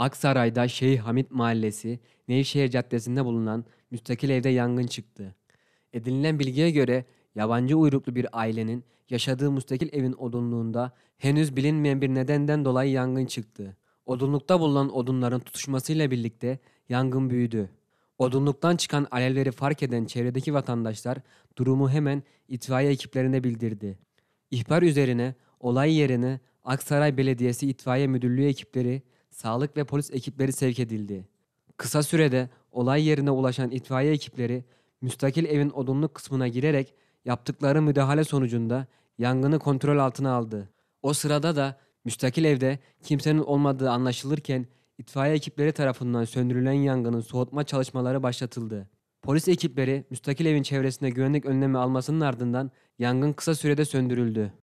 Aksaray'da Şeyh Hamit Mahallesi, Nevşehir Caddesi'nde bulunan müstakil evde yangın çıktı. Edinilen bilgiye göre yabancı uyruklu bir ailenin yaşadığı müstakil evin odunluğunda henüz bilinmeyen bir nedenden dolayı yangın çıktı. Odunlukta bulunan odunların tutuşmasıyla birlikte yangın büyüdü. Odunluktan çıkan alevleri fark eden çevredeki vatandaşlar durumu hemen itfaiye ekiplerine bildirdi. İhbar üzerine olay yerine Aksaray Belediyesi İtfaiye Müdürlüğü ekipleri sağlık ve polis ekipleri sevk edildi. Kısa sürede olay yerine ulaşan itfaiye ekipleri müstakil evin odunluk kısmına girerek yaptıkları müdahale sonucunda yangını kontrol altına aldı. O sırada da müstakil evde kimsenin olmadığı anlaşılırken itfaiye ekipleri tarafından söndürülen yangının soğutma çalışmaları başlatıldı. Polis ekipleri müstakil evin çevresinde güvenlik önlemi almasının ardından yangın kısa sürede söndürüldü.